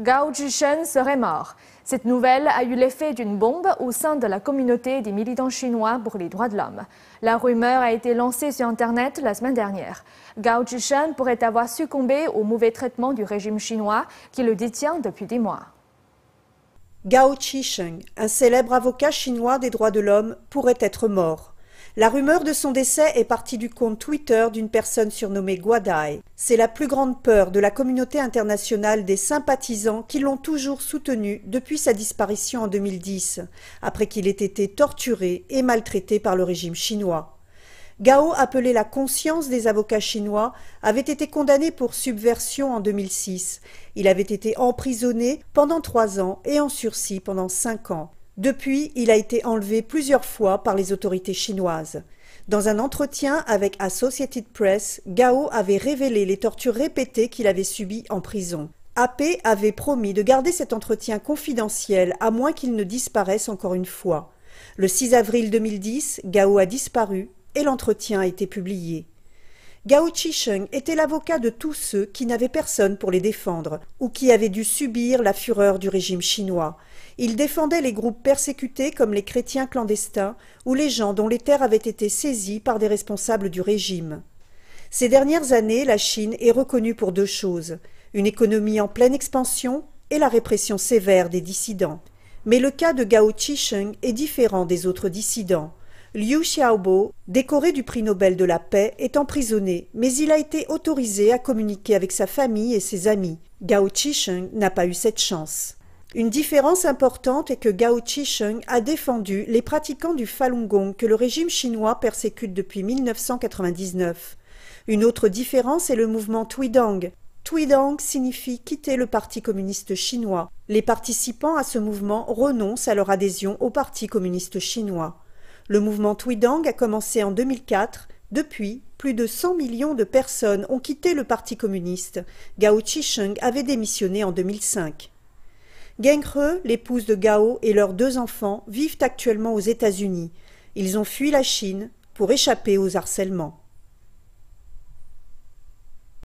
Gao Zhisheng serait mort. Cette nouvelle a eu l'effet d'une bombe au sein de la communauté des militants chinois pour les droits de l'homme. La rumeur a été lancée sur Internet la semaine dernière. Gao Zhisheng pourrait avoir succombé au mauvais traitement du régime chinois qui le détient depuis des mois. Gao Zhisheng, un célèbre avocat chinois des droits de l'homme, pourrait être mort. La rumeur de son décès est partie du compte Twitter d'une personne surnommée Guadai. C'est la plus grande peur de la communauté internationale des sympathisants qui l'ont toujours soutenu depuis sa disparition en 2010, après qu'il ait été torturé et maltraité par le régime chinois. Gao, appelé la conscience des avocats chinois, avait été condamné pour subversion en 2006. Il avait été emprisonné pendant trois ans et en sursis pendant cinq ans. Depuis, il a été enlevé plusieurs fois par les autorités chinoises. Dans un entretien avec Associated Press, Gao avait révélé les tortures répétées qu'il avait subies en prison. AP avait promis de garder cet entretien confidentiel à moins qu'il ne disparaisse encore une fois. Le 6 avril 2010, Gao a disparu et l'entretien a été publié. Gao Qisheng était l'avocat de tous ceux qui n'avaient personne pour les défendre ou qui avaient dû subir la fureur du régime chinois. Il défendait les groupes persécutés comme les chrétiens clandestins ou les gens dont les terres avaient été saisies par des responsables du régime. Ces dernières années, la Chine est reconnue pour deux choses une économie en pleine expansion et la répression sévère des dissidents. Mais le cas de Gao Qisheng est différent des autres dissidents. Liu Xiaobo, décoré du prix Nobel de la paix, est emprisonné, mais il a été autorisé à communiquer avec sa famille et ses amis. Gao Qisheng n'a pas eu cette chance. Une différence importante est que Gao Qisheng a défendu les pratiquants du Falun Gong que le régime chinois persécute depuis 1999. Une autre différence est le mouvement Tui Tuidang signifie quitter le Parti communiste chinois. Les participants à ce mouvement renoncent à leur adhésion au Parti communiste chinois. Le mouvement Dang a commencé en 2004. Depuis, plus de 100 millions de personnes ont quitté le Parti communiste. Gao Qisheng avait démissionné en 2005. Geng He, l'épouse de Gao et leurs deux enfants vivent actuellement aux États-Unis. Ils ont fui la Chine pour échapper aux harcèlements.